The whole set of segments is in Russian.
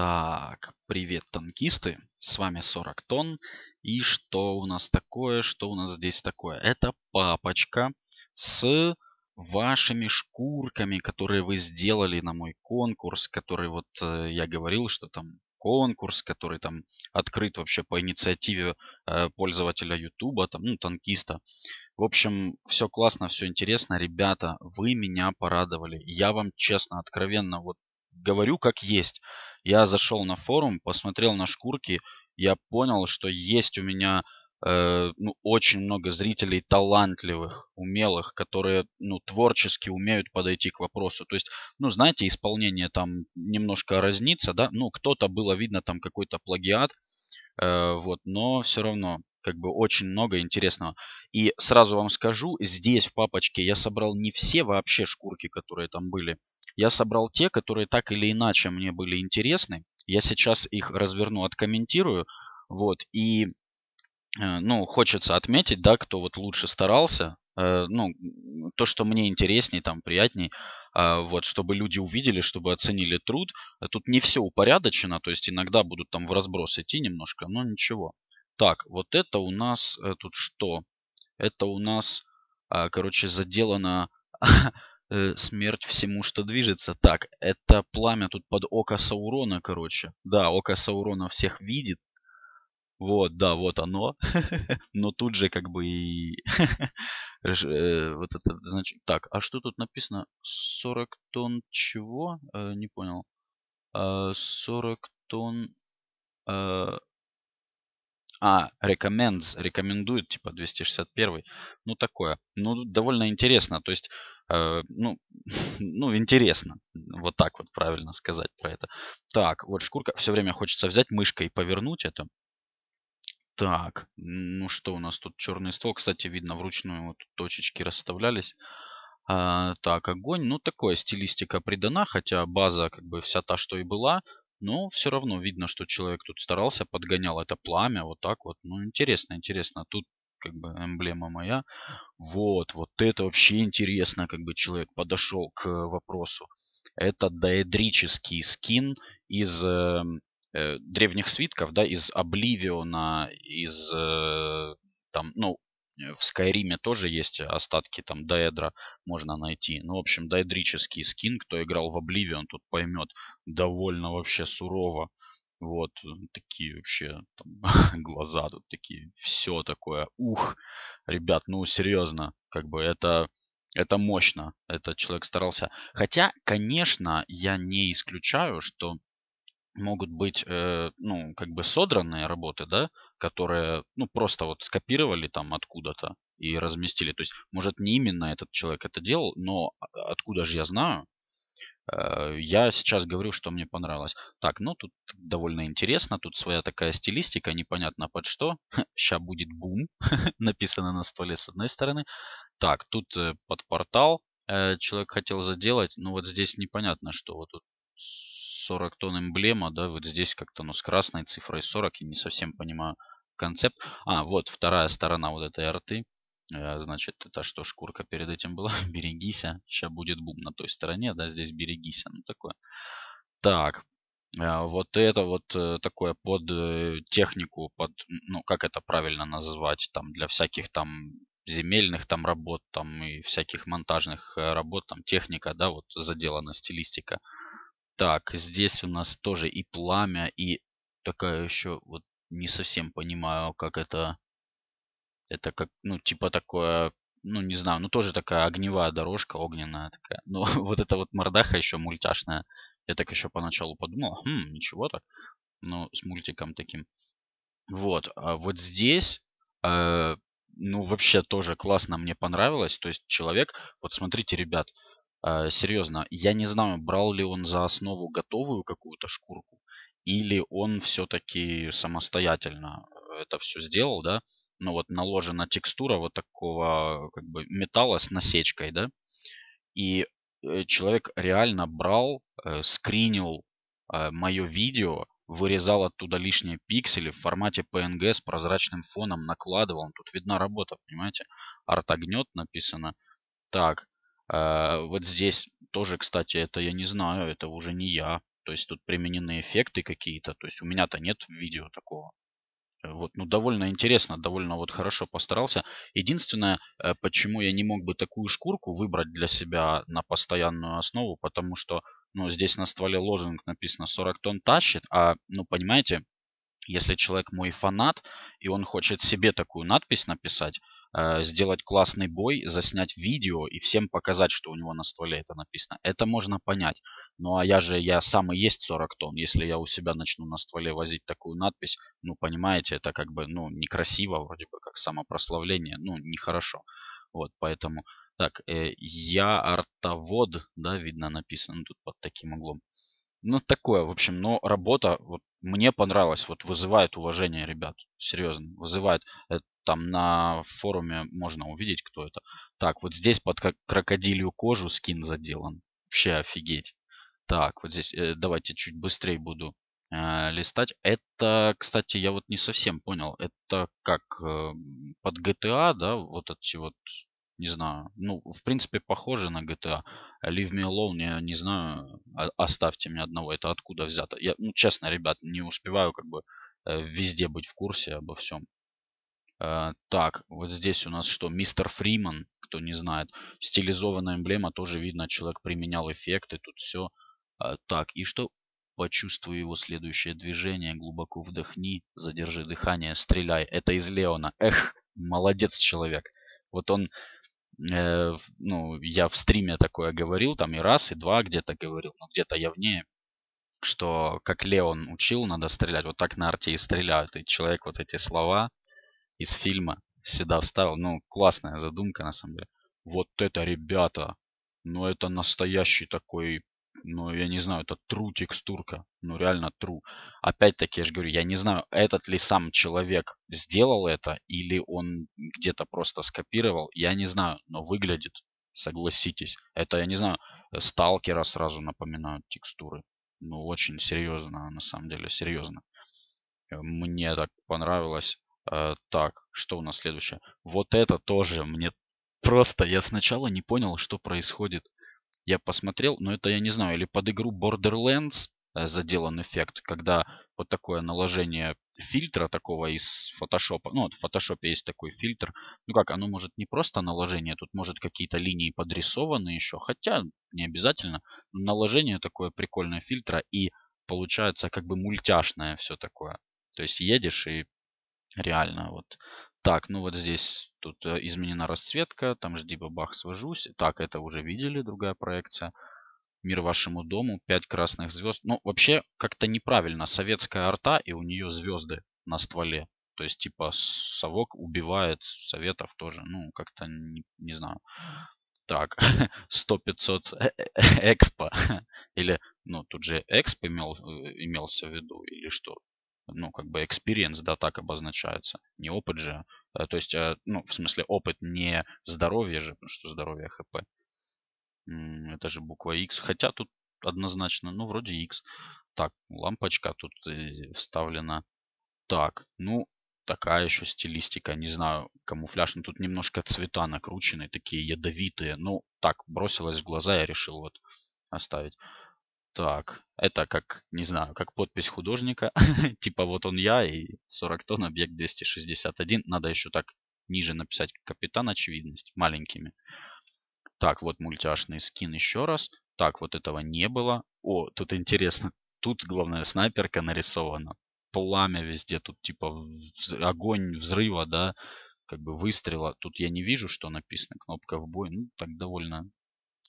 Так, привет, танкисты, с вами 40 тонн. И что у нас такое, что у нас здесь такое? Это папочка с вашими шкурками, которые вы сделали на мой конкурс, который вот э, я говорил, что там конкурс, который там открыт вообще по инициативе э, пользователя YouTube, там, ну, танкиста. В общем, все классно, все интересно. Ребята, вы меня порадовали. Я вам честно, откровенно, вот говорю как есть. Я зашел на форум, посмотрел на шкурки, я понял, что есть у меня э, ну, очень много зрителей талантливых, умелых, которые ну, творчески умеют подойти к вопросу. То есть, ну, знаете, исполнение там немножко разнится, да, ну, кто-то было видно там какой-то плагиат, э, вот, но все равно как бы очень много интересного. И сразу вам скажу, здесь в папочке я собрал не все вообще шкурки, которые там были. Я собрал те, которые так или иначе мне были интересны. Я сейчас их разверну, откомментирую. Вот, и, э, ну, хочется отметить, да, кто вот лучше старался, э, ну, то, что мне интересней, там, приятней, а, вот, чтобы люди увидели, чтобы оценили труд. Э, тут не все упорядочено, то есть иногда будут там в разброс идти немножко, но ничего. Так, вот это у нас тут что? Это у нас, а, короче, заделано э, смерть всему, что движется. Так, это пламя тут под око Саурона, короче. Да, око Саурона всех видит. Вот, да, вот оно. Но тут же как бы и... Э, вот это значит... Так, а что тут написано? 40 тонн чего? Э, не понял. А, э, 40 тонн... А, recommends, рекомендует, типа 261. Ну, такое. Ну, довольно интересно. То есть, Э, ну, ну, интересно. Вот так вот правильно сказать про это. Так, вот шкурка. Все время хочется взять мышкой и повернуть это. Так, ну что у нас тут? Черный ствол, кстати, видно, вручную вот точечки расставлялись. А, так, огонь. Ну, такое стилистика придана, хотя база как бы вся та, что и была. Но все равно видно, что человек тут старался, подгонял это пламя, вот так вот. Ну, интересно, интересно. Тут как бы эмблема моя. Вот, вот это вообще интересно, как бы человек подошел к э, вопросу. Это даэдрический скин из э, э, древних свитков, да, из Обливиона, из э, там, ну, э, в Скайриме тоже есть остатки там Даэдра, можно найти. Ну, в общем, даэдрический скин, кто играл в Обливион, тут поймет, довольно вообще сурово вот э, такие вообще там, глаза тут такие, все такое. Ух, ребят, ну серьезно, как бы это, это мощно. Этот человек старался. Хотя, конечно, я не исключаю, что могут быть, э, ну, как бы содранные работы, да, которые, ну, просто вот скопировали там откуда-то и разместили. То есть, может, не именно этот человек это делал, но а, откуда же я знаю, Э, я сейчас говорю, что мне понравилось. Так, ну тут довольно интересно. Тут своя такая стилистика, непонятно под что. Сейчас будет бум. Написано на стволе с одной стороны. Так, тут э, под портал э, человек хотел заделать. Но вот здесь непонятно, что вот тут 40 тонн эмблема, да, вот здесь как-то, ну, с красной цифрой 40, я не совсем понимаю концепт. А, вот вторая сторона вот этой арты. Э, значит, это что, шкурка перед этим была? Берегися. Сейчас будет бум на той стороне, да, здесь берегися. Ну, такое. Так, а, вот это вот э, такое под э, технику, под, ну, как это правильно назвать, там, для всяких там земельных там работ, там, и всяких монтажных работ, там, техника, да, вот заделана стилистика. Так, здесь у нас тоже и пламя, и такая еще, вот, не совсем понимаю, как это это как, ну, типа такое, ну, не знаю, ну, тоже такая огневая дорожка, огненная такая. Ну, вот эта вот мордаха еще мультяшная. Я так еще поначалу подумал, хм, ничего так. Но с мультиком таким. Вот, а вот здесь, э, ну, вообще тоже классно мне понравилось. То есть человек, вот смотрите, ребят, э, серьезно, я не знаю, брал ли он за основу готовую какую-то шкурку, или он все-таки самостоятельно э, это все сделал, да, ну вот наложена текстура вот такого а, как бы металла с насечкой, да, и э, человек реально брал, э, скринил а, мое видео, вырезал оттуда лишние пиксели в формате PNG с прозрачным фоном, накладывал. Ну, тут видна работа, понимаете? Артогнет написано. Так, а, вот здесь тоже, кстати, это я не знаю, это уже не я. То есть тут применены эффекты какие-то. То есть у меня-то нет видео такого. Э, вот, ну, довольно интересно, довольно вот хорошо постарался. Единственное, э, почему я не мог бы такую шкурку выбрать для себя на постоянную основу, потому что, ну, здесь на стволе лозунг написано 40 тонн тащит, а, ну, понимаете, если человек мой фанат, и он хочет себе такую надпись написать, э, сделать классный бой, заснять видео и всем показать, что у него на стволе это написано. Это можно понять. Ну а я же, я сам и есть 40 тонн. Если я у себя начну на стволе возить такую надпись, ну понимаете, это как бы, ну, некрасиво вроде бы, как самопрославление, ну, нехорошо. Вот, поэтому, так, э, я артовод, да, видно написано тут под таким углом. Ну, такое, в общем, но работа, вот мне понравилось, вот вызывает уважение ребят, серьезно, вызывает. Э, там на форуме можно увидеть, кто это. Так, вот здесь под крокодилью кожу скин заделан. Вообще офигеть. Так, вот здесь, э, давайте чуть быстрее буду э, листать. Это, кстати, я вот не совсем понял. Это как под GTA, да, вот эти вот не знаю. Ну, в принципе, похоже на GTA. Leave me alone, я не знаю. Оставьте меня одного. Это откуда взято? Я, ну, честно, ребят, не успеваю как бы э, везде быть в курсе обо всем. Э, Так, вот здесь у нас что? Мистер Фриман, кто не знает. Стилизованная эмблема, тоже видно, человек применял эффекты, тут все. Э, так, и что? Почувствуй его следующее движение, глубоко вдохни, задержи дыхание, стреляй. Это из Леона. Эх, молодец человек. Вот он Э, ну, я в стриме такое говорил, там и раз, и два где-то говорил, но где-то явнее, что как Леон учил, надо стрелять, вот так на арте и стреляют. И человек вот эти слова из фильма сюда вставил. Ну, классная задумка, на самом деле. Вот это, ребята, ну это настоящий такой ну, я не знаю, это true текстурка, ну, реально true. Опять-таки, я же говорю, я не знаю, этот ли сам человек сделал это, или он где-то просто скопировал, я не знаю, но выглядит, согласитесь. Это, я не знаю, э, сталкера сразу напоминают текстуры. Ну, очень серьезно, на самом деле, серьезно. Э, мне так понравилось. Э, так, что у нас следующее? Вот это тоже мне просто... Я сначала не понял, что происходит я посмотрел, но это я не знаю, или под игру Borderlands э, заделан эффект, когда вот такое наложение фильтра такого из фотошопа. Ну, вот в фотошопе есть такой фильтр. Ну как, оно может не просто наложение, тут может какие-то линии подрисованы еще. Хотя не обязательно. Но наложение такое прикольное фильтра и получается как бы мультяшное все такое. То есть едешь и реально вот так. Ну вот здесь Тут э, изменена расцветка, там жди бабах свожусь. Так, это уже видели, другая проекция. Мир вашему дому, 5 красных звезд. Ну, вообще, как-то неправильно. Советская арта и у нее звезды на стволе. То есть, типа, совок убивает советов тоже. Ну, как-то, не, не знаю. Так, 100-500 э, э, экспо. Или, ну, тут же эксп имел, имелся в виду, или что? ну, как бы experience, да, так обозначается, не опыт же, э, то есть, э, ну, в смысле, опыт не здоровье же, потому что здоровье ХП, это же буква X, хотя тут однозначно, ну, вроде X. Так, лампочка тут э, вставлена. Так, ну, такая еще стилистика, не знаю, камуфляж, но тут немножко цвета накручены, такие ядовитые. Ну, так бросилось в глаза, я решил вот оставить. Так, это как, не знаю, как подпись художника. типа вот он я и 40 тонн, объект 261. Надо еще так ниже написать капитан очевидность маленькими. Так, вот мультяшный скин еще раз. Так, вот этого не было. О, тут интересно. Тут, главное, снайперка нарисована. Пламя везде, тут типа вз... огонь взрыва, да, как бы выстрела. Тут я не вижу, что написано. Кнопка в бой. Ну, так довольно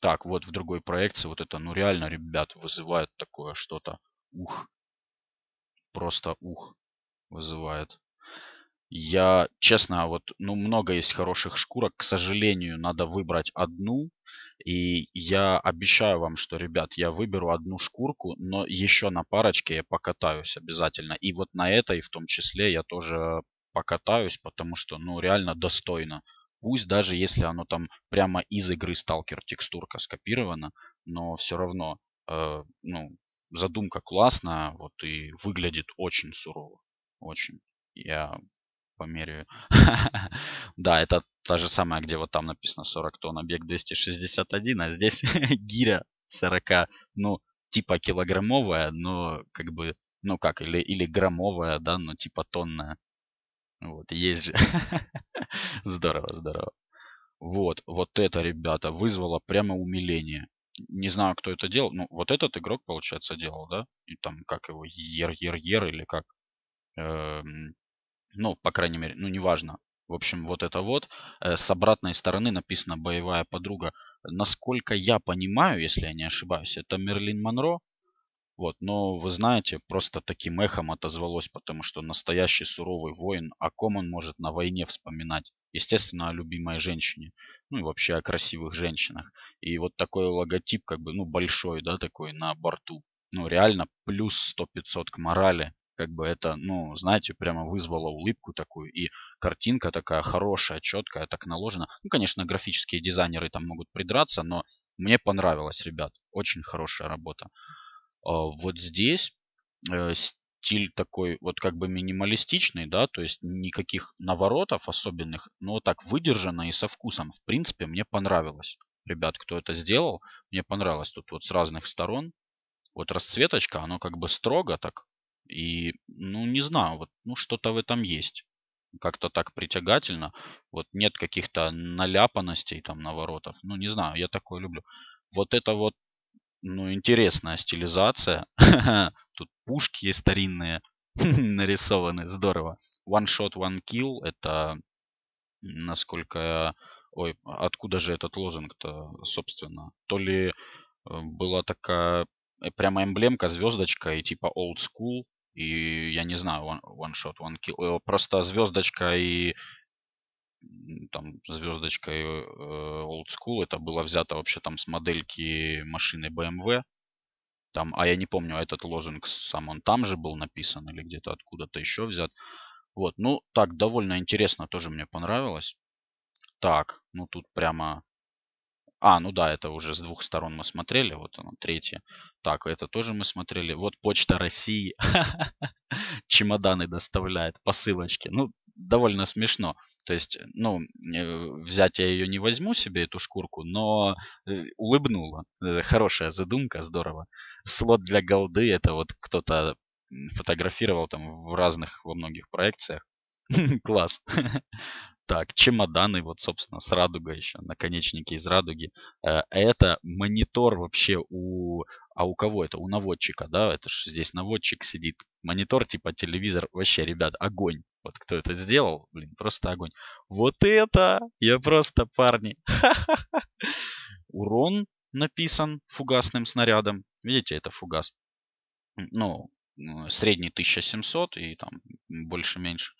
так, вот в другой проекции вот это, ну реально, ребят, вызывает такое что-то. Ух. Просто ух вызывает. Я, честно, вот, ну, много есть хороших шкурок. К сожалению, надо выбрать одну. И я обещаю вам, что, ребят, я выберу одну шкурку, но еще на парочке я покатаюсь обязательно. И вот на этой в том числе я тоже покатаюсь, потому что, ну, реально достойно. Пусть даже если оно там прямо из игры Stalker текстурка скопирована, но все равно э, ну, задумка классная вот, и выглядит очень сурово. Очень. Я померяю. да, это та же самая, где вот там написано 40 тонн, объект а 261, а здесь гиря 40, ну, типа килограммовая, но как бы, ну как, или, или граммовая, да, но типа тонная. Вот, есть же. здорово, здорово. Вот, вот это, ребята, вызвало прямо умиление. Не знаю, кто это делал. Ну, вот этот игрок, получается, делал, да? И там, как его, ер-ер-ер или как? Эм, ну, по крайней мере, ну, неважно. В общем, вот это вот. Э, с обратной стороны написано «Боевая подруга». Насколько я понимаю, если я не ошибаюсь, это Мерлин Монро. Вот, но вы знаете, просто таким эхом отозвалось, потому что настоящий суровый воин, о ком он может на войне вспоминать? Естественно, о любимой женщине, ну и вообще о красивых женщинах. И вот такой логотип, как бы, ну, большой, да, такой на борту. Ну, реально, плюс 100-500 к морали. Как бы это, ну, знаете, прямо вызвало улыбку такую. И картинка такая хорошая, четкая, так наложена. Ну, конечно, графические дизайнеры там могут придраться, но мне понравилось, ребят. Очень хорошая работа. А, вот здесь э, стиль такой вот как бы минималистичный, да, то есть никаких наворотов особенных, но так выдержано и со вкусом. В принципе, мне понравилось. Ребят, кто это сделал, мне понравилось тут вот с разных сторон. Вот расцветочка, оно как бы строго так. И, ну, не знаю, вот, ну, что-то в этом есть. Как-то так притягательно. Вот нет каких-то наляпанностей там наворотов. Ну, не знаю, я такое люблю. Вот это вот ну, интересная стилизация. Тут пушки есть старинные нарисованы. Здорово. One shot, one kill. Это насколько... Ой, откуда же этот лозунг-то, собственно? То ли э, была такая э, прямо эмблемка, звездочка и типа old school. И я не знаю, one, one shot, one kill. Э, просто звездочка и там звездочкой э, Old School. Это было взято вообще там с модельки машины BMW. Там, а я не помню, а этот лозунг сам он там же был написан или где-то откуда-то еще взят. Вот, ну так, довольно интересно, тоже мне понравилось. Так, ну тут прямо... А, ну да, это уже с двух сторон мы смотрели, вот она, третья. Так, это тоже мы смотрели. Вот Почта России чемоданы доставляет, посылочки. Ну, довольно смешно. То есть, ну, э, взять я ее не возьму себе, эту шкурку, но э, улыбнула. Э, хорошая задумка, здорово. Слот для голды, это вот кто-то фотографировал там в разных, во многих проекциях. Класс. Так, чемоданы, вот, собственно, с радугой еще, наконечники из радуги. Это монитор вообще у... А у кого это? У наводчика, да? Это же здесь наводчик сидит. Монитор типа телевизор. Вообще, ребят, огонь. Вот кто это сделал, блин, просто огонь. Вот это! Я просто, парни. Урон написан фугасным снарядом. Видите, это фугас. Ну, средний 1700 и там больше-меньше.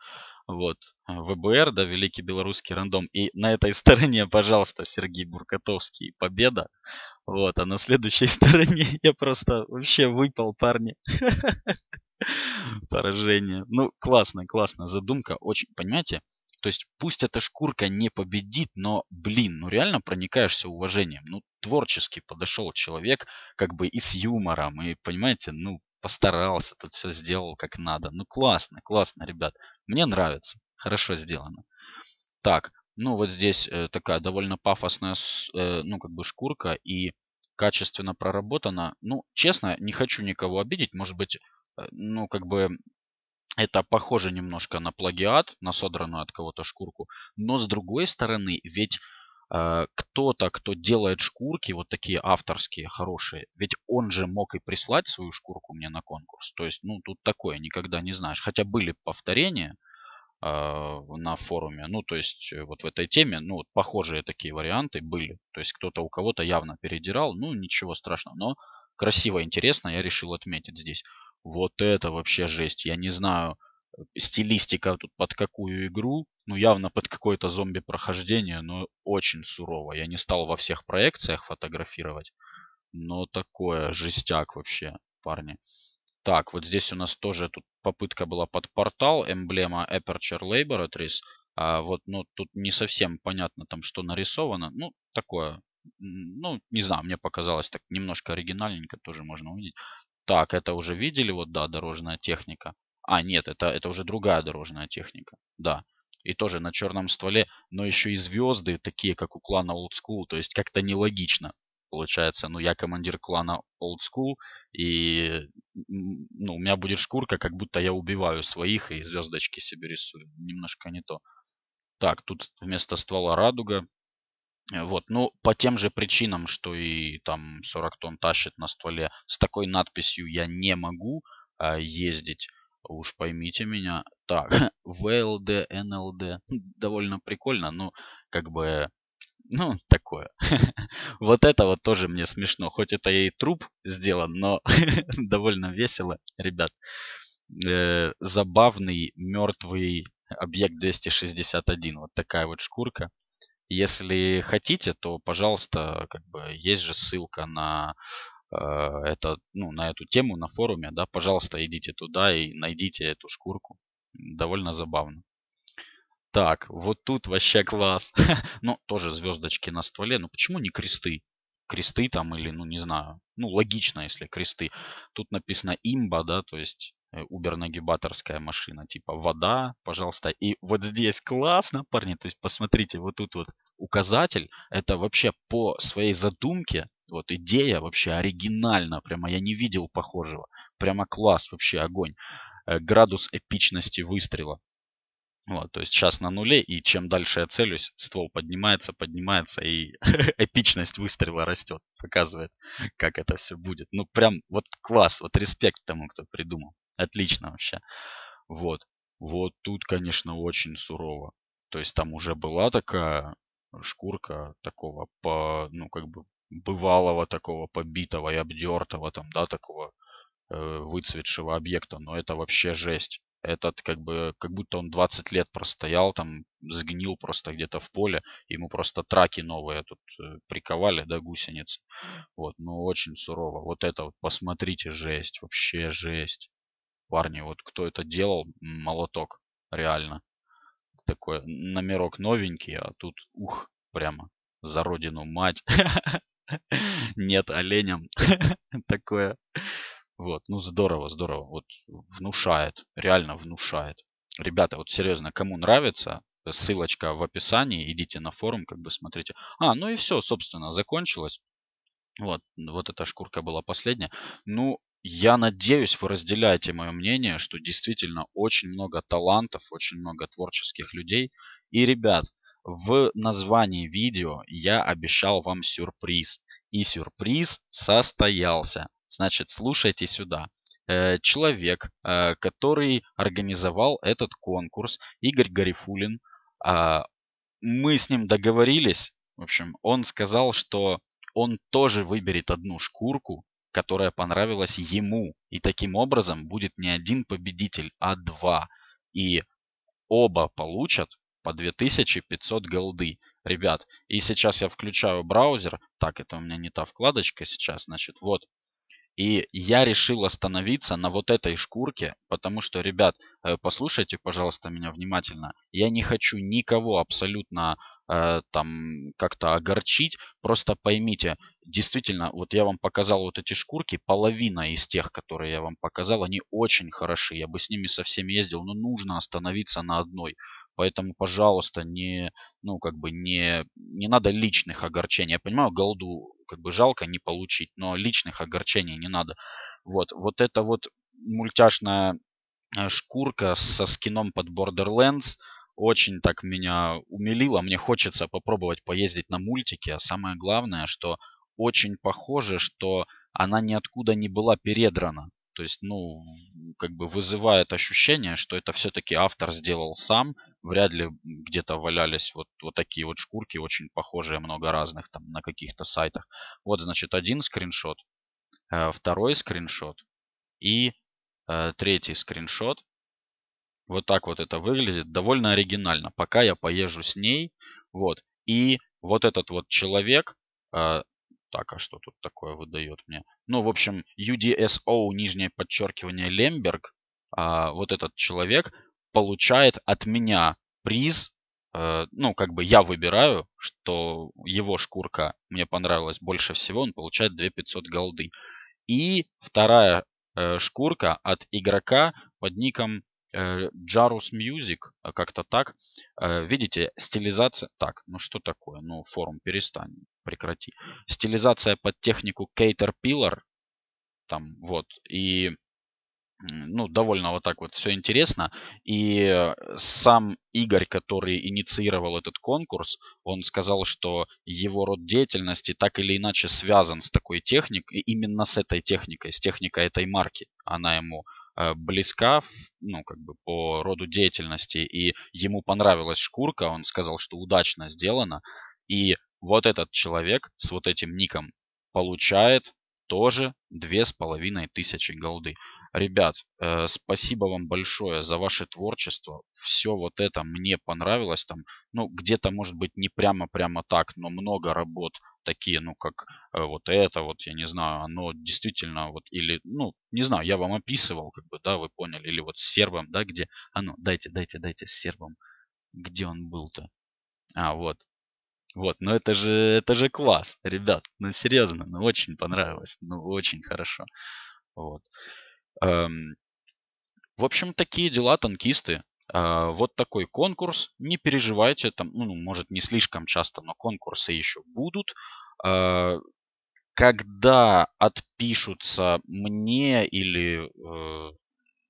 Вот. ВБР, да, Великий Белорусский рандом. И на этой стороне, пожалуйста, Сергей Буркатовский, победа. Вот, а на следующей стороне я просто вообще выпал, парни. Поражение. Ну, классно, классно. Задумка очень, понимаете? То есть пусть эта шкурка не победит, но, блин, ну реально проникаешься уважением. Ну, творчески подошел человек, как бы и с юмором, и, понимаете, ну, постарался, тут все сделал как надо. Ну, классно, классно, ребят. Мне нравится. Хорошо сделано. Так, ну вот здесь э, такая довольно пафосная, э, ну, как бы шкурка и качественно проработана. Ну, честно, не хочу никого обидеть. Может быть, Э, ну, как бы это похоже немножко на плагиат, на содранную от кого-то шкурку. Но с другой стороны, ведь э, кто-то, кто делает шкурки, вот такие авторские, хорошие, ведь он же мог и прислать свою шкурку мне на конкурс. То есть, ну, тут такое, никогда не знаешь. Хотя были повторения э, на форуме, ну, то есть, э, вот в этой теме, ну, вот похожие такие варианты были. То есть, кто-то у кого-то явно передирал, ну, ничего страшного. Но красиво, интересно, я решил отметить здесь. Вот это вообще жесть. Я не знаю, стилистика тут под какую игру. Ну, явно под какое-то зомби-прохождение, но очень сурово. Я не стал во всех проекциях фотографировать. Но такое жестяк вообще, парни. Так, вот здесь у нас тоже тут попытка была под портал, эмблема Aperture Laboratories. А вот, ну, тут не совсем понятно там, что нарисовано. Ну, такое, ну, не знаю, мне показалось так немножко оригинальненько, тоже можно увидеть. Так, это уже видели, вот да, дорожная техника. А, нет, это, это уже другая дорожная техника. Да. И тоже на черном стволе, но еще и звезды, такие как у клана Old School. То есть как-то нелогично получается. Ну, я командир клана Old School, и ну, у меня будет шкурка, как будто я убиваю своих и звездочки себе рисую. Немножко не то. Так, тут вместо ствола радуга, Э, вот, ну, по тем же причинам, что и там 40 тонн тащит на стволе, с такой надписью я не могу э, ездить, уж поймите меня. Так, ВЛД, НЛД, довольно прикольно, ну, как бы, ну, такое. вот это вот тоже мне смешно, хоть это и труп сделан, но довольно весело, ребят. Э, забавный мертвый объект 261, вот такая вот шкурка. Если хотите, то, пожалуйста, как бы есть же ссылка на э, это, ну, на эту тему на форуме, да, пожалуйста, идите туда и найдите эту шкурку. Довольно забавно. Так, вот тут вообще класс. ну, тоже звездочки на стволе. Ну, почему не кресты? Кресты там или, ну, не знаю. Ну, логично, если кресты. Тут написано имба, да, то есть Э, убер-нагибаторская машина, типа вода, пожалуйста. И вот здесь классно, парни, то есть посмотрите, вот тут вот указатель, это вообще по своей задумке, вот идея вообще оригинальна, прямо я не видел похожего, прямо класс, вообще огонь, э, градус эпичности выстрела. Вот, то есть сейчас на нуле, и чем дальше я целюсь, ствол поднимается, поднимается, и эпичность выстрела растет, показывает, как это все будет. Ну, прям вот класс, вот респект тому, кто придумал. Отлично вообще. Вот. Вот тут, конечно, очень сурово. То есть там уже была такая шкурка такого, по, ну, как бы бывалого такого побитого и обдертого там, да, такого э, выцветшего объекта, но это вообще жесть. Этот как бы, как будто он 20 лет простоял там, сгнил просто где-то в поле, ему просто траки новые тут э, приковали, да, гусеницы. Вот, ну очень сурово. Вот это вот, посмотрите, жесть, вообще жесть. Парни, вот кто это делал, молоток, реально. Такой номерок новенький, а тут, ух, прямо за родину мать. Нет оленям. Такое. Вот, ну здорово, здорово. Вот внушает, реально внушает. Ребята, вот серьезно, кому нравится, ссылочка в описании, идите на форум, как бы смотрите. А, ну и все, собственно, закончилось. Вот, вот эта шкурка была последняя. Ну, я надеюсь, вы разделяете мое мнение, что действительно очень много талантов, очень много творческих людей. И, ребят, в названии видео я обещал вам сюрприз. И сюрприз состоялся. Значит, слушайте сюда. Э, человек, э, который организовал этот конкурс, Игорь Гарифулин, а, мы с ним договорились. В общем, он сказал, что он тоже выберет одну шкурку которая понравилась ему. И таким образом будет не один победитель, а два. И оба получат по 2500 голды. Ребят, и сейчас я включаю браузер. Так, это у меня не та вкладочка сейчас. Значит, вот и я решил остановиться на вот этой шкурке, потому что, ребят, э, послушайте, пожалуйста, меня внимательно. Я не хочу никого абсолютно э, там как-то огорчить. Просто поймите, действительно, вот я вам показал вот эти шкурки, половина из тех, которые я вам показал, они очень хороши. Я бы с ними со всеми ездил, но нужно остановиться на одной. Поэтому, пожалуйста, не, ну, как бы не, не надо личных огорчений. Я понимаю, голду как бы жалко не получить, но личных огорчений не надо. Вот, вот это вот мультяшная э, шкурка со скином под Borderlands очень так меня умилила. Мне хочется попробовать поездить на мультике. А самое главное, что очень похоже, что она ниоткуда не была передрана. То есть, ну, как бы вызывает ощущение, что это все-таки автор сделал сам. Вряд ли где-то валялись вот, вот такие вот шкурки, очень похожие, много разных там на каких-то сайтах. Вот, значит, один скриншот, э, второй скриншот и э, третий скриншот. Вот так вот это выглядит. Довольно оригинально. Пока я поезжу с ней. Вот. И вот этот вот человек, э, так, а что тут такое выдает мне? Ну, в общем, UDSO, нижнее подчеркивание, Лемберг, а, вот этот человек получает от меня приз Э, ну, как бы я выбираю, что его шкурка мне понравилась больше всего, он получает 2500 голды. И вторая э, шкурка от игрока под ником э, Jarus Music, как-то так. Видите, стилизация... Так, ну что такое? Ну, форум перестань, прекрати. Стилизация под технику Caterpillar, там, вот, и ну, довольно вот так вот все интересно. И э, сам Игорь, который инициировал этот конкурс, он сказал, что его род деятельности так или иначе связан с такой техникой, именно с этой техникой, с техникой этой марки. Она ему э, близка, ну, как бы по роду деятельности, и ему понравилась шкурка, он сказал, что удачно сделано. И вот этот человек с вот этим ником получает тоже две с половиной тысячи голды. Ребят, э, спасибо вам большое за ваше творчество. Все вот это мне понравилось. Там, ну, где-то, может быть, не прямо-прямо так, но много работ такие, ну, как э, вот это, вот, я не знаю, оно действительно вот, или, ну, не знаю, я вам описывал, как бы, да, вы поняли, или вот с сербом, да, где, а ну, дайте, дайте, дайте с сербом, где он был-то. А, вот. Вот, но это же, это же класс, ребят, ну серьезно, ну очень понравилось, ну очень хорошо. Вот. Эм, в общем, такие дела, танкисты. Э, вот такой конкурс. Не переживайте, там, ну, может, не слишком часто, но конкурсы еще будут. Э, когда отпишутся мне или э,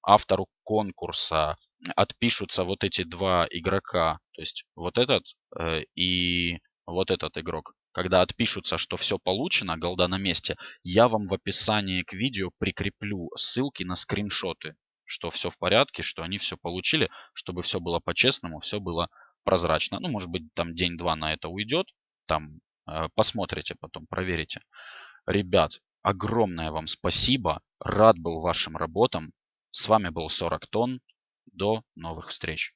автору конкурса отпишутся вот эти два игрока, то есть вот этот э, и вот этот игрок, когда отпишутся, что все получено, голда на месте, я вам в описании к видео прикреплю ссылки на скриншоты, что все в порядке, что они все получили, чтобы все было по-честному, все было прозрачно. Ну, может быть, там день-два на это уйдет, там э, посмотрите потом, проверите. Ребят, огромное вам спасибо, рад был вашим работам. С вами был 40 тонн, до новых встреч.